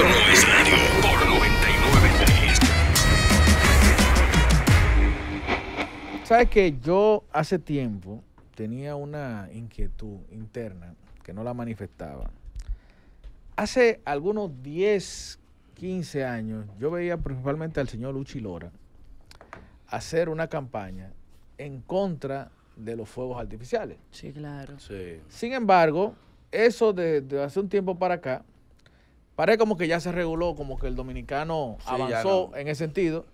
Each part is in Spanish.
es por 99.3. Sabes que yo hace tiempo tenía una inquietud interna que no la manifestaba. Hace algunos 10, 15 años, yo veía principalmente al señor Luchi Lora hacer una campaña en contra de los fuegos artificiales. Sí, claro. Sin embargo, eso de hace un tiempo para acá, Parece como que ya se reguló, como que el dominicano avanzó en ese sentido.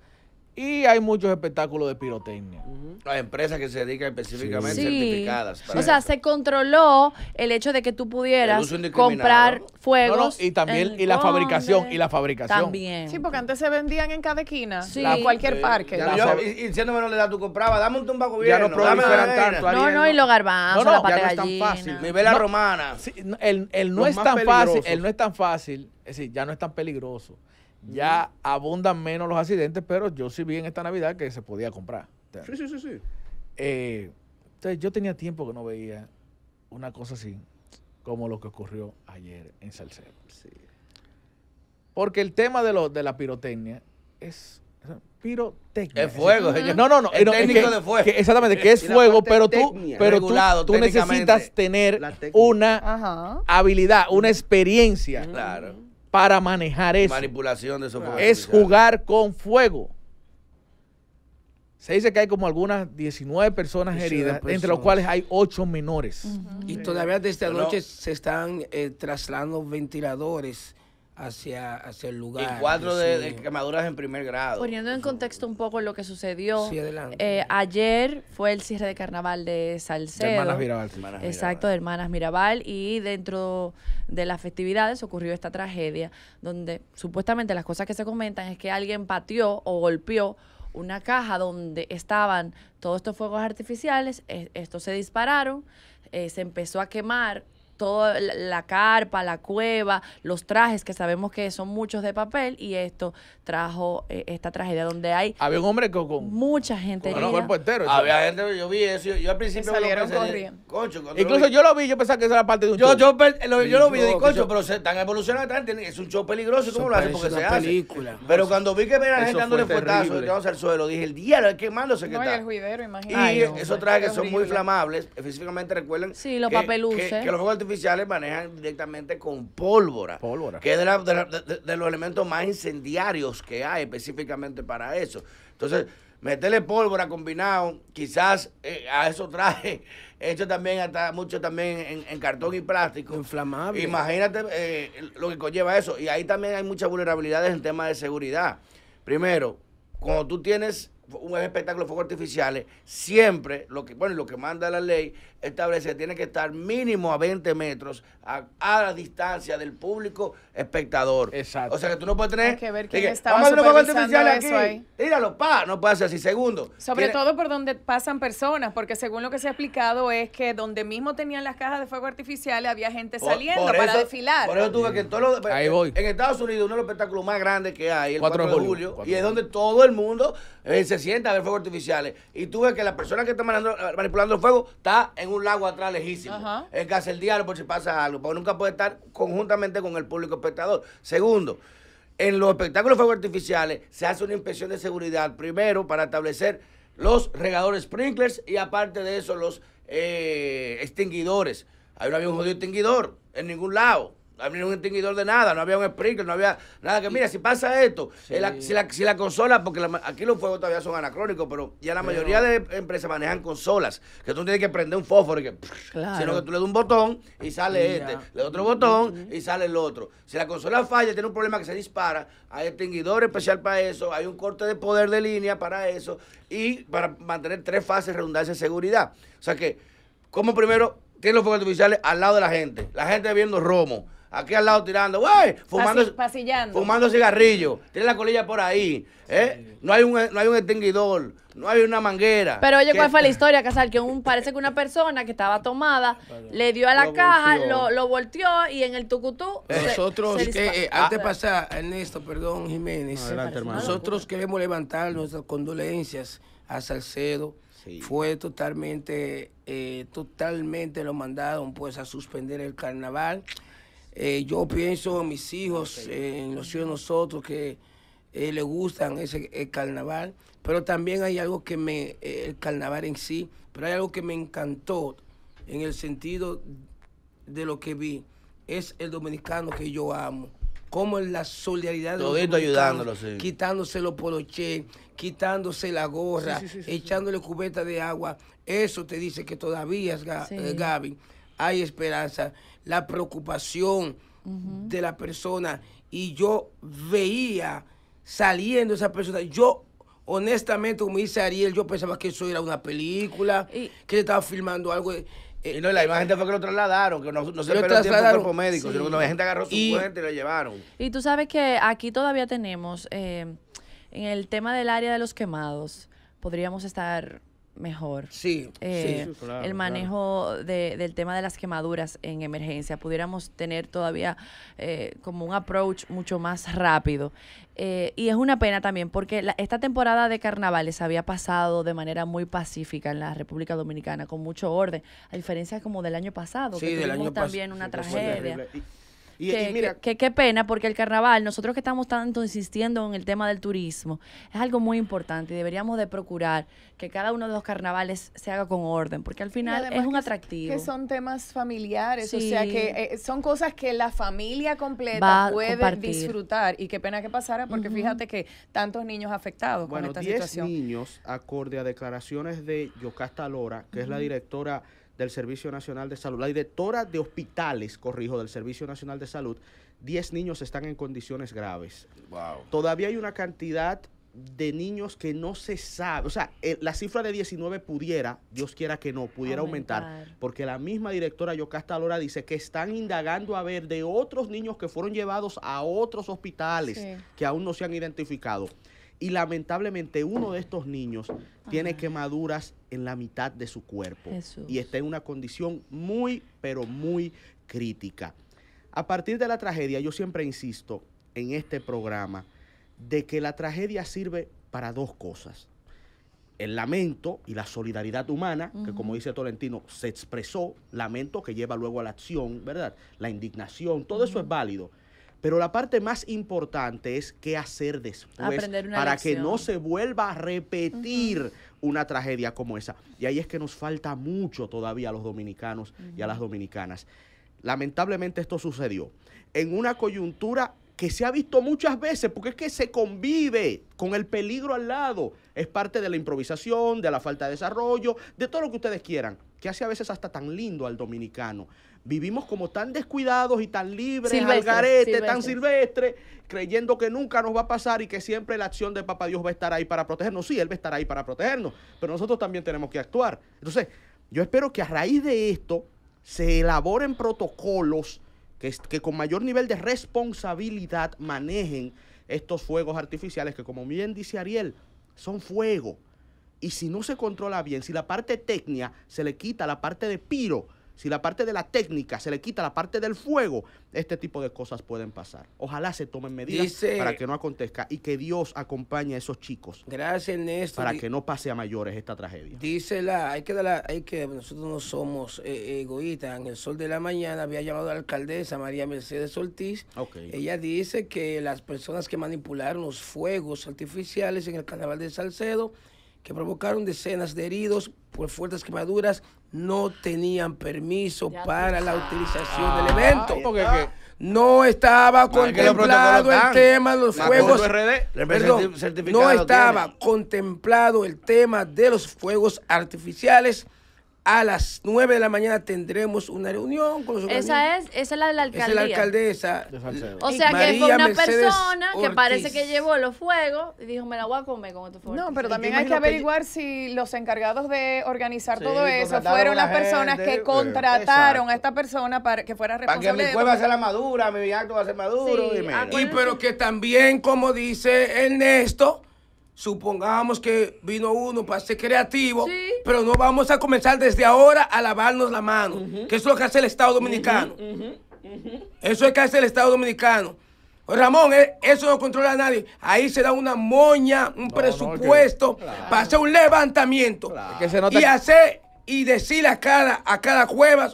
Y hay muchos espectáculos de pirotecnia. Las empresas que se dedican específicamente a certificadas. o sea, se controló el hecho de que tú pudieras comprar fuegos. y también, y la fabricación, y la fabricación. También. Sí, porque antes se vendían en cada esquina, sí. cualquier parque. Ya, yo, y, si lo menor de tú compraba dame un tumba gobierno. Ya no tanto. no, no, y lo garbanzos, no, no, la pata no es tan fácil. romana. el, el no es tan fácil, el no es tan fácil es decir, ya no es tan peligroso. Ya mm. abundan menos los accidentes, pero yo sí vi en esta Navidad que se podía comprar. Sí, sí, sí, sí. entonces eh, yo tenía tiempo que no veía una cosa así como lo que ocurrió ayer en Salcedo. Sí. Porque el tema de, lo, de la pirotecnia es pirotecnia. Es fuego, señor. No, no, no. El eh, técnico que, de fuego. exactamente, que es fuego, pero tú, pero tú, tú necesitas tener una habilidad, una experiencia. Claro para manejar eso. Manipulación de esos Es jugar con fuego. Se dice que hay como algunas 19 personas heridas, entre los cuales hay 8 menores. Y todavía desde anoche noche se están eh, traslando trasladando ventiladores hacia, el lugar. cuatro de, quemaduras en primer grado. Poniendo en contexto un poco lo que sucedió. Eh, ayer fue el cierre de carnaval de Salcedo. Hermanas Mirabal. exacto, de Hermanas Mirabal. Y dentro de las festividades ocurrió esta tragedia, donde supuestamente las cosas que se comentan es que alguien pateó o golpeó una caja donde estaban todos estos fuegos artificiales, e, estos se dispararon, eh, se empezó a quemar toda la carpa, la cueva, los trajes, que sabemos que son muchos de papel, y esto trajo eh, esta tragedia donde hay... Había un hombre con... mucha gente. Con un cuerpo entero. Había gente, yo vi eso, yo, al principio... Salieron corriendo Incluso yo lo vi, yo pensaba que esa era parte de un yo, show. Yo, lo, yo lo vi, de concho, pero se, tan evolucionando es un show peligroso, ¿cómo lo hacen? Porque se película, Pero cuando vi que venía gente dándole fuetazos y al suelo, dije, el día quemándose que no, está. el juidero, imagínate. Y esos trajes que son muy flamables específicamente recuerden... Sí, los papeluces. Que, artificiales manejan directamente con pólvora. Que es de, los elementos más incendiarios que hay específicamente para eso. Entonces, meterle pólvora combinado, quizás eh, a eso traje, esto también está mucho también en, cartón y plástico. Inflamable. Imagínate eh, lo que conlleva eso. Y ahí también hay muchas vulnerabilidades en tema de seguridad. Primero, cuando tú tienes un espectáculo de fuegos artificiales, siempre lo que, bueno, lo que manda la ley que tiene que estar mínimo a 20 metros a, la distancia del público espectador. Exacto. O sea que tú no puedes tener. Hay que ver quién estaba vamos eso aquí. Tíralo, pa, no puede ser así. Segundo. Sobre todo por donde pasan personas, porque según lo que se ha explicado es que donde mismo tenían las cajas de fuego artificiales había gente saliendo para desfilar. Por eso tuve que en Estados Unidos uno de los espectáculos más grandes que hay, el 4, de julio, y es donde todo el mundo eh, se sienta a ver fuegos artificiales. Y tuve que la persona que está manipulando el fuego está en un un lago atrás lejísimo. en Es que el por si pasa algo, porque nunca puede estar conjuntamente con el público espectador. Segundo, en los espectáculos de artificiales se hace una inspección de seguridad primero para establecer los regadores sprinklers y aparte de eso los eh, extinguidores. Ahí no había un jodido extinguidor en ningún lado. No había un extinguidor de nada, no había un sprinkler, no había nada. Que mira, si pasa esto, eh, si, la, consola, porque aquí los fuegos todavía son anacrónicos, pero ya la mayoría de empresas manejan consolas, que tú tienes que prender un fósforo, y que, sino que tú le das un botón y sale este, le das otro botón y sale el otro. Si la consola falla, tiene un problema que se dispara, hay extinguidor especial para eso, hay un corte de poder de línea para eso y para mantener tres fases redundancia de seguridad. O sea que, como primero, tienes los fuegos artificiales al lado de la gente, la gente viendo romo aquí al lado tirando, güey, fumando, cigarrillo, tiene la colilla por ahí, ¿eh? no, hay un, no hay un extinguidor, no hay una manguera. Pero oye, ¿cuál fue la historia, Casal? Que un, parece que una persona que estaba tomada le dio a la caja, Lo, lo, volteó y en el tucutú. nosotros, eh, antes de ah. pasar, Ernesto, perdón, Jiménez. Nosotros queremos levantar nuestras condolencias a Salcedo. Fue totalmente, eh, totalmente lo mandaron pues a suspender el carnaval. Eh, yo pienso en mis hijos, en los hijos de nosotros que les eh, le gustan ese el carnaval, pero también hay algo que me, eh, el carnaval en sí, pero hay algo que me encantó en el sentido de lo que vi, es el dominicano que yo amo. Como es la solidaridad de los ayudándolo, sí. quitándose los poloches, quitándose la gorra, echándole cubeta de agua. Eso te dice que todavía, es Gaby, hay esperanza, la preocupación de la persona. Y yo veía saliendo esa persona. Yo, honestamente, como dice Ariel, yo pensaba que eso era una película, que él estaba filmando algo. Eh, no, la imagen fue que lo trasladaron, que no, se esperó tiempo al cuerpo médico, sino que la gente agarró su puente y lo llevaron. Y tú sabes que aquí todavía tenemos, eh, en el tema del área de los quemados, podríamos estar mejor. Sí, sí eh, El manejo de, del tema de las quemaduras en emergencia. Pudiéramos tener todavía eh, como un approach mucho más rápido. Eh, y es una pena también porque esta temporada de carnavales había pasado de manera muy pacífica en la República Dominicana, con mucho orden, a diferencia como del año pasado, que tuvimos también una tragedia. Y, que, mira, que, qué pena, porque el carnaval, nosotros que estamos tanto insistiendo en el tema del turismo, es algo muy importante y deberíamos de procurar que cada uno de los carnavales se haga con orden, porque al final es un atractivo. Que son temas familiares, o sea que eh, son cosas que la familia completa puede disfrutar y qué pena que pasara, porque fíjate que tantos niños afectados con esta 10 niños, acorde a declaraciones de Yocasta Lora, que es la directora del Servicio Nacional de Salud, la directora de hospitales, corrijo, del Servicio Nacional de Salud, 10 niños están en condiciones graves. Todavía hay una cantidad de niños que no se sabe, o sea, eh, la cifra de 19 pudiera, Dios quiera que no, pudiera aumentar, porque la misma directora Yocasta Lora dice que están indagando a ver de otros niños que fueron llevados a otros hospitales que aún no se han identificado. Y lamentablemente uno de estos niños tiene quemaduras en la mitad de su cuerpo y está en una condición muy, pero muy crítica. A partir de la tragedia, yo siempre insisto en este programa de que la tragedia sirve para dos cosas. El lamento y la solidaridad humana, que como dice Tolentino, se expresó, lamento que lleva luego a la acción, ¿verdad? La indignación, todo eso es válido pero la parte más importante es qué hacer después para que no se vuelva a repetir una tragedia como esa. Y ahí es que nos falta mucho todavía a los dominicanos y a las dominicanas. Lamentablemente esto sucedió en una coyuntura que se ha visto muchas veces, porque es que se convive con el peligro al lado. Es parte de la improvisación, de la falta de desarrollo, de todo lo que ustedes quieran, que hace a veces hasta tan lindo al dominicano vivimos como tan descuidados y tan libres, tan al tan silvestre, creyendo que nunca nos va a pasar y que siempre la acción de Papá Dios va a estar ahí para protegernos. Sí, Él va a estar ahí para protegernos, pero nosotros también tenemos que actuar. Entonces, yo espero que a raíz de esto se elaboren protocolos que, que con mayor nivel de responsabilidad manejen estos fuegos artificiales que, como bien dice Ariel, son fuego. Y si no se controla bien, si la parte técnica se le quita la parte de piro, si la parte de la técnica se le quita la parte del fuego, este tipo de cosas pueden pasar. Ojalá se tomen medidas para que no acontezca y que Dios acompañe a esos chicos. Gracias, Néstor. Para que no pase a mayores esta tragedia. Dice la, hay que, la, hay que nosotros no somos eh, eh, egoístas. En el sol de la mañana había llamado a la alcaldesa María Mercedes Ortiz. Ella dice que las personas que manipularon los fuegos artificiales en el carnaval de Salcedo, que provocaron decenas de heridos por fuertes quemaduras no tenían permiso para la utilización del ah, evento. Porque no estaba contemplado el tema los fuegos. no estaba contemplado el tema de los fuegos artificiales a las 9 de la mañana tendremos una reunión con los Esa es, esa es la de la alcaldía. Esa es la alcaldesa. o sea que fue una persona que parece que llevó los fuegos y dijo, me la voy a comer con estos fuegos. No, pero también hay que averiguar si los encargados de organizar todo eso fueron las personas que eh, contrataron a esta persona para que fuera responsable. Para que mi cueva va a ser la madura, mi acto va a ser maduro. y pero que también, como dice Ernesto, Supongamos que vino uno para ser creativo, pero no vamos a comenzar desde ahora a lavarnos la mano, que eso es lo que hace el Estado Dominicano. Eso es lo que hace el Estado Dominicano. Ramón, eh, eso no controla a nadie. Ahí se da una moña, un presupuesto para hacer un levantamiento y hacer y decirle a cada, a cada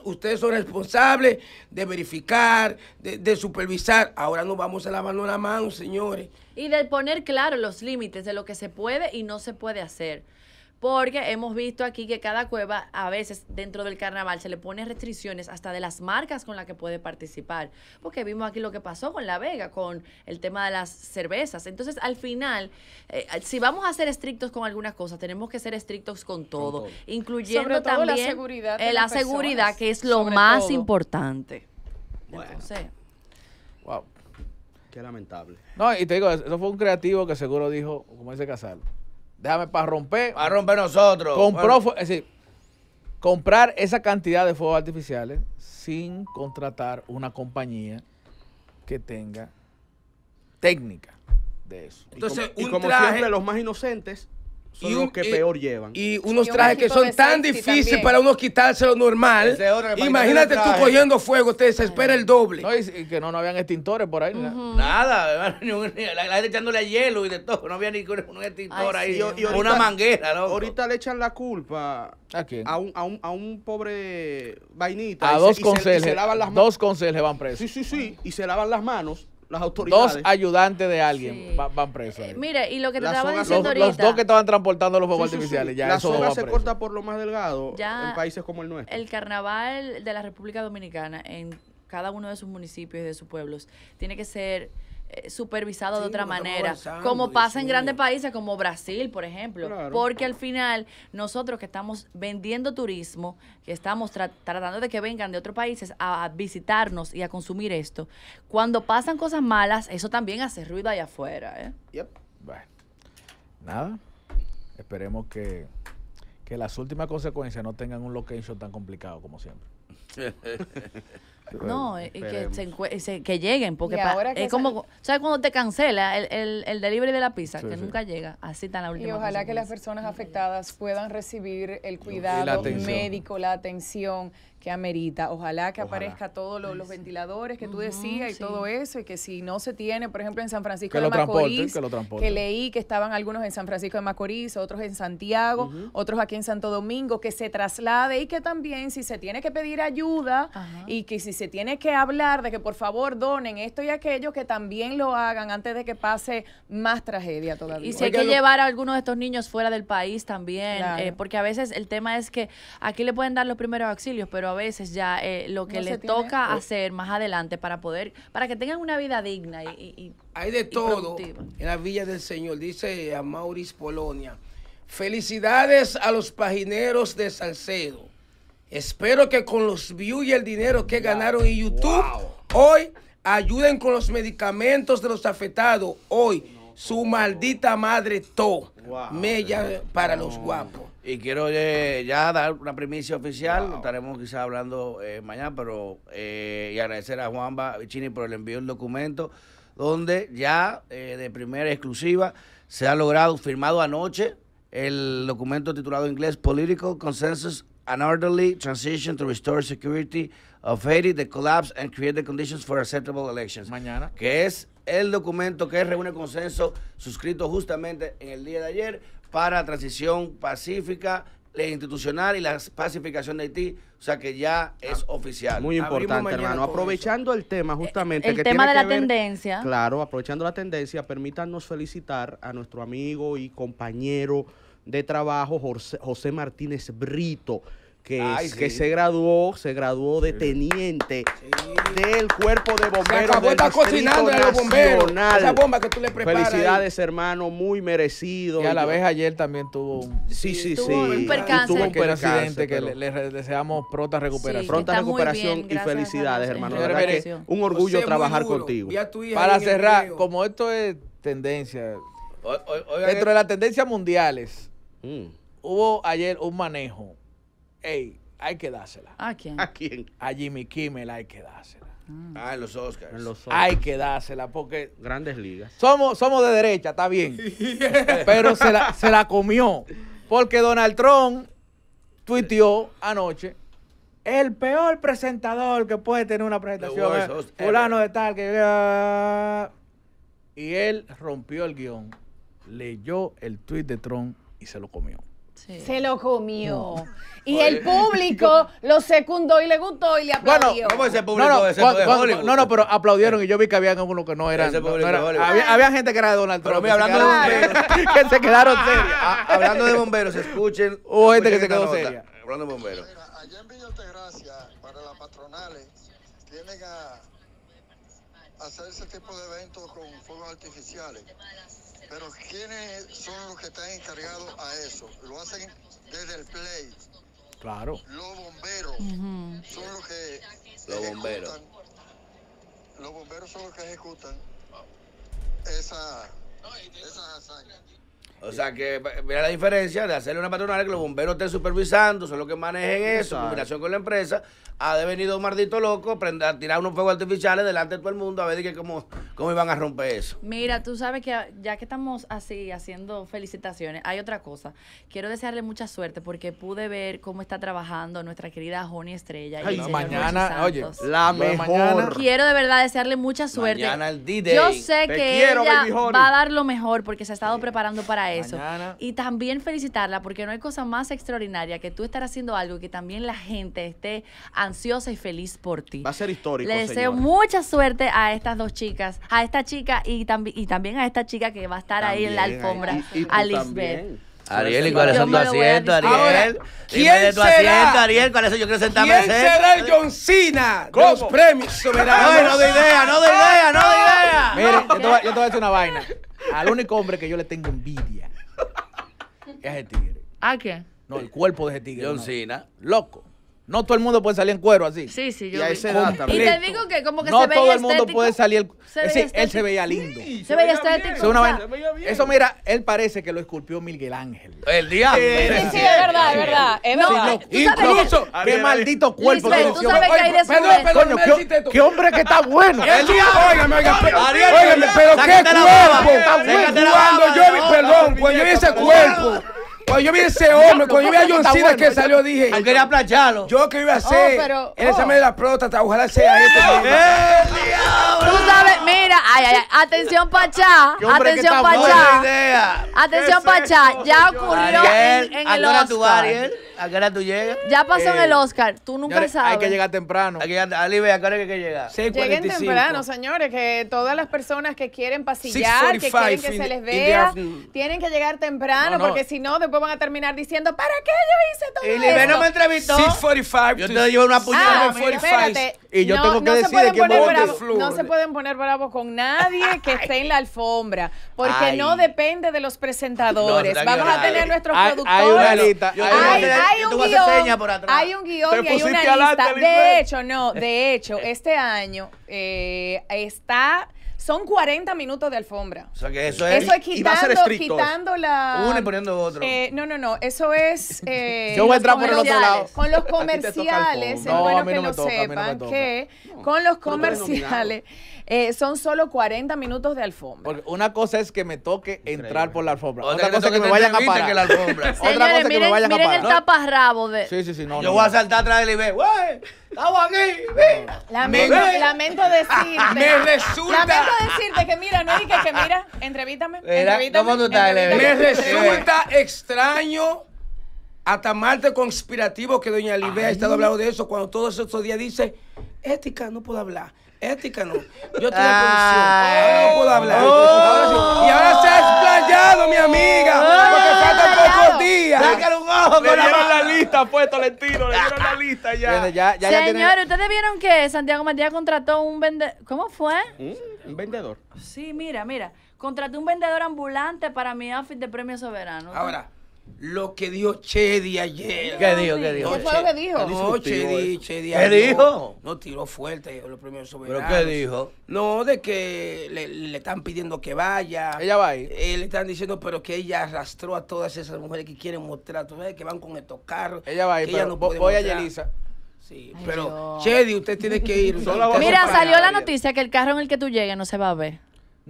ustedes son responsables de verificar, de, de supervisar. Ahora nos vamos a lavarnos la mano, señores. Y de poner claro los límites de lo que se puede y no se puede hacer porque hemos visto aquí que cada cueva a veces dentro del carnaval se le pone restricciones hasta de las marcas con las que puede participar, porque vimos aquí lo que pasó con La Vega, con el tema de las cervezas. Entonces, al final, eh, si vamos a ser estrictos con algunas cosas, tenemos que ser estrictos con todo, incluyendo también eh, la seguridad, que es lo más importante. wow. Qué lamentable. No, y te digo, eso fue un creativo que seguro dijo, como dice Casal, déjame para romper. Para romper nosotros. Compró, es decir, comprar esa cantidad de fuegos artificiales sin contratar una compañía que tenga técnica de eso. Entonces, y como, los más inocentes son y los que eh, peor llevan. Y unos trajes que son tan difíciles para uno quitárselo normal. Imagínate tú cogiendo fuego, te desespera el doble. No, y, que no, no habían extintores por ahí. Nada, la, gente echándole hielo y de todo. No había ni un extintor ahí. una manguera, ¿no? Ahorita le echan la culpa. ¿A A un, pobre vainita. A dos se, dos conserjes van presos. Sí, sí, sí. Y se lavan las manos Dos ayudantes de alguien van, presos. Eh, mire, y lo que te estaba diciendo los, ahorita. Los dos que estaban transportando los fuegos artificiales. ya la zona se corta por lo más delgado en países como el nuestro. El carnaval de la República Dominicana en cada uno de sus municipios y de sus pueblos tiene que ser eh, supervisado de otra manera, como pasa en grandes países como Brasil, por ejemplo, porque al final nosotros que estamos vendiendo turismo, que estamos tratando de que vengan de otros países a, visitarnos y a consumir esto, cuando pasan cosas malas, eso también hace ruido allá afuera. ¿eh? Yep. nada, esperemos que, que las últimas consecuencias no tengan un location tan complicado como siempre. No, y que, lleguen, porque es como, ¿sabes cuando te cancela el, delivery de la pizza? que nunca llega, así tan la última. Y ojalá que las personas afectadas puedan recibir el cuidado médico, la atención que amerita. Ojalá que aparezca todos los ventiladores que tú decías y todo eso, y que si no se tiene, por ejemplo, en San Francisco de Macorís, que, lo que, leí que estaban algunos en San Francisco de Macorís, otros en Santiago, otros aquí en Santo Domingo, que se traslade y que también si se tiene que pedir ayuda y que si se tiene que hablar de que por favor donen esto y aquello, que también lo hagan antes de que pase más tragedia todavía. Y si hay que llevar a algunos de estos niños fuera del país también, eh, porque a veces el tema es que aquí le pueden dar los primeros auxilios, pero a veces ya eh, lo que le les toca oh. hacer más adelante para poder, para que tengan una vida digna y, y hay de todo en la Villa del Señor, dice a Maurice Polonia. Felicidades a los pagineros de Salcedo. Espero que con los views y el dinero que ganaron en YouTube hoy ayuden con los medicamentos de los afectados hoy. Su maldita madre to. Wow. Mella para los guapos. Y quiero eh, ya dar una primicia oficial, estaremos quizás hablando eh, mañana, pero eh, y agradecer a Juan Chini por el envío del documento, donde ya de primera exclusiva se ha logrado, firmado anoche, el documento titulado inglés Political Consensus an orderly transition to restore security of Haiti, the collapse and create the conditions for acceptable elections. Mañana. Que es el documento que reúne consenso suscrito justamente en el día de ayer para transición pacífica la institucional y la pacificación de Haití, o sea que ya es ah, oficial. Muy importante, hermano. Aprovechando el tema, justamente. El, tema de la tendencia. Claro, aprovechando la tendencia, permítanos felicitar a nuestro amigo y compañero de Trabajo, José, Martínez Brito, que, que se graduó, se graduó de teniente del cuerpo de bomberos. Se está cocinando los bomberos. Esa bomba que tú le Felicidades, hermano, muy merecido. Y a la vez ayer también tuvo un, sí, sí, sí, tuvo percance. Tuvo un que le, deseamos pronta recuperación. pronta recuperación y felicidades, hermano. un orgullo trabajar contigo. Para cerrar, como esto es tendencia, dentro eh, de las tendencias mundiales Mm. Hubo ayer un manejo. Ey, hay que dársela. ¿A quién? ¿A A Jimmy Kimmel hay que dársela. Ah, ah en los Oscars. Hay que dársela porque... Grandes ligas. Somos, somos de derecha, está bien. Pero se la, comió. Porque Donald Trump tuiteó anoche el peor presentador que puede tener una presentación. Fulano de tal que... Y él rompió el guión, leyó el tweet de Trump y se lo comió. Se lo comió. Y el público lo secundó y le gustó y le aplaudió. Bueno, ¿cómo ese público no, no, pero aplaudieron y yo vi que había algunos que no eran. era, había, gente que era de Donald Trump. hablando de bomberos. que se quedaron ah, hablando de bomberos, escuchen. Hubo gente que se quedó seria. Hablando de bomberos. allá en Villa Altagracia, para las patronales, tienen a hacer ese tipo de eventos con fuegos artificiales. Pero ¿quiénes son los que están encargados a eso? Lo hacen desde el play. Claro. Los bomberos son los que los bomberos. Los bomberos son los que ejecutan esa, esas hazañas. O sea que mira la diferencia de hacerle una patronal que los bomberos estén supervisando, son los que manejen eso, en combinación con la empresa, ha devenido un maldito loco a tirar unos fuegos artificiales delante de todo el mundo a ver cómo, cómo iban a romper eso. Mira, tú sabes que ya que estamos así haciendo felicitaciones, hay otra cosa. Quiero desearle mucha suerte porque pude ver cómo está trabajando nuestra querida Joni Estrella. Y mañana, oye, la mejor. Quiero de verdad desearle mucha suerte. Mañana el Yo sé que va a dar lo mejor porque se ha estado preparando para eso. Y también felicitarla porque no hay cosa más extraordinaria que tú estar haciendo algo y que también la gente esté ansiosa y feliz por ti. Va a ser histórico. Le deseo mucha suerte a estas dos chicas, a esta chica y, también a esta chica que va a estar ahí en la alfombra, a Lisbeth. Ariel, ¿y cuáles son tus Ariel? ¿Quién se? tu asiento, Ariel, ¿cuáles son? Yo quiero sentarme ¿Quién será el John Cena de los premios soberanos? no doy idea, no doy idea, no doy idea. Mire, yo, te voy- a decir una vaina. Al único hombre que yo le tengo envidia es el tigre. ¿A qué? No, el cuerpo de ese tigre. John Cena. Loco. No todo el mundo puede salir en cuero así. Sí, sí, yo. Y, a ese también. y te digo que como que no se veía todo el mundo puede salir. Se es decir, él se veía lindo. Sí, se, veía estético. Eso mira, él parece que lo esculpió Miguel Ángel. El diablo. Eh, sí, sí, sí, es verdad, es verdad. Es verdad. incluso, qué maldito cuerpo. Lisbeth, tú sabes que hay de Perdón, perdón, qué hombre que está bueno. El diablo. Óigame, óigame, pero qué cuerpo. Está bueno. Cuando yo vi, perdón, cuando yo hice cuerpo. Cuando yo vi ese hombre, cuando yo vi a John Cena que salió, dije. Yo quería aplacharlo Yo que iba a hacer oh, pero, oh. el examen de la próstata, ojalá sea este, ¡Eh, diablo Tú sabes, mira, ay, ay, ay. Atención, Pachá. Atención, Pachá. Atención, Pachá. Ya ocurrió en, en el Oscar. ¿A qué hora tú llegas? Ya pasó en el eh, Oscar, tú nunca sabes. Hay que llegar temprano. Hay que llegar, Ali, ¿a qué hora hay que llegar? 6.45. Lleguen temprano, señores, que todas las personas que quieren pasillar, que quieren que se les vea, tienen que llegar temprano, porque si no, después van a terminar diciendo, ¿para qué yo hice todo y esto? Y no me entrevistó. 6.45. Yo te llevo una ah, puñalada ah, 45. y yo tengo que decir de No se pueden poner bravos con nadie que esté en la alfombra, porque no depende de los presentadores. Vamos a tener nuestros productores. Hay una lista. hay, hay un guión, por atrás. hay un guión y hay una lista. De hecho, no, de hecho, este año eh, está son 40 minutos de alfombra. O sea que eso es. Eso es quitando, quitando la. Uno y poniendo otro. Eh, no, no, no. Eso es. Eh, Yo voy a entrar por el otro lado. Con los comerciales, es bueno que lo sepan que con los comerciales eh, son solo 40 minutos de alfombra. Porque una cosa es que me toque entrar por la alfombra. Otra, cosa es que, me vayan a parar. Que la alfombra. otra cosa es que me vayan a parar. Miren el taparrabo de. Sí, sí, sí. No, Yo voy a saltar atrás y ve. ¡Wey! ¡Estamos aquí! Lamento, lamento decirte. Me resulta decirte que mira, no dije que mira, entrevítame. entrevítame Me resulta extraño hasta Marte conspirativo que doña Libea ha estado hablando de eso cuando todos estos días dice, ética no puedo hablar, ética no. Yo tengo ah, producción, no puedo hablar. Oh. y ahora se callado, mi amiga. Ah, porque faltan pocos días. Sácale un ojo le la, lista, pues, Tolentino. Le dieron la lista ya. Señores Señor, ¿ustedes vieron que Santiago Matías contrató un vendedor? ¿Cómo fue? ¿Un, vendedor. Sí, mira, mira. Contrató un vendedor ambulante para mi outfit de premio soberano. Ahora lo que dijo Chedi ayer. ¿Qué dijo? ¿Qué dijo? lo dijo? No, Chedi, Chedi. No tiró fuerte los ¿Pero qué dijo? No, de que le, están pidiendo que vaya. Ella va ahí. Eh, le están diciendo, pero que ella arrastró a todas esas mujeres que quieren mostrar, tú que van con estos carros. Ella va ahí, pero voy a Yelisa. Sí, pero Chedi, usted tiene que ir. Mira, salió la noticia que el carro en el que tú llegues no se va a ver.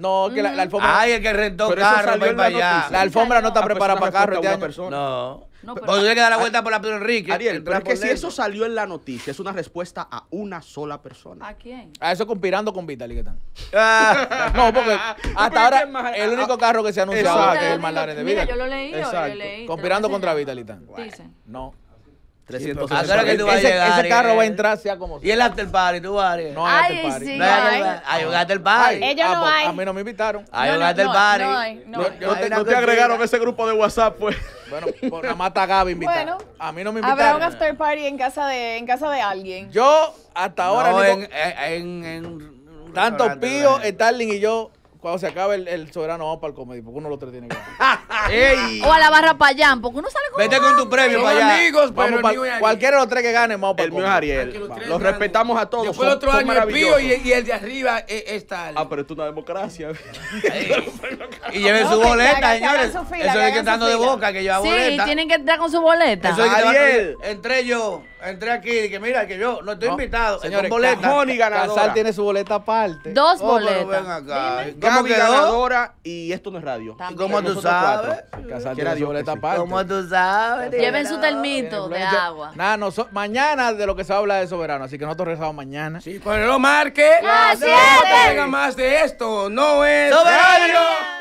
No, que la, alfombra. Ay, el que rentó pero carro para allá. La alfombra no está ah, pues preparada para carro este año. No. No, pues pero, que dar la vuelta por la Pedro Enrique. Ariel, pero es que si eso salió en la noticia, es una respuesta a una sola persona. ¿A quién? A eso conspirando con Vitaly, ¿qué tal? Ah. no, porque hasta ahora el único carro que se ha anunciado es el Malares de Vida. yo lo leí, yo lo leí. Conspirando contra Vitali. Dicen. No. 300 Ahora ese, carro va a entrar sea como sea. Y el after party, tú vas No hay after party. Sí, no hay. un after party. Ellos ah, no pues, hay. A mí no me invitaron. Hay un after party. No No, te agregaron ese grupo de WhatsApp, pues. Bueno, por la mata Gaby invitaron. Bueno, a mí no me invitaron. Habrá un after party en casa de, en casa de alguien. Yo, hasta ahora. en, en, en, tanto Pío, Starling y yo cuando se acabe el, el soberano, vamos para el comedy, porque uno de los tres tiene que ganar? o a la barra allá porque uno sale con Vete con tu premio para allá. amigos, Cualquiera de los tres que gane, vamos para el El mío es Ariel. Ah, los, respetamos a todos. Después el otro año el pío y, el de arriba e, es, tal. Ah, pero es una democracia. y lleven su boleta, señores. Eso es que estando de boca, que lleva boleta. Sí, tienen que entrar con su boleta. Ariel, entre yo entré aquí y dije, mira, que yo no estoy invitado. Señores, con boleta. Casal tiene su boleta aparte. Dos boletas. acá. ganadora y esto no es radio. Como tú sabes? Casal tiene su boleta aparte. como tú sabes? Lleven su termito de agua. Nada, no, mañana de lo que se habla es soberano, así que nosotros rezamos mañana. Sí, pero no marque. No, tenga más de esto. No es radio.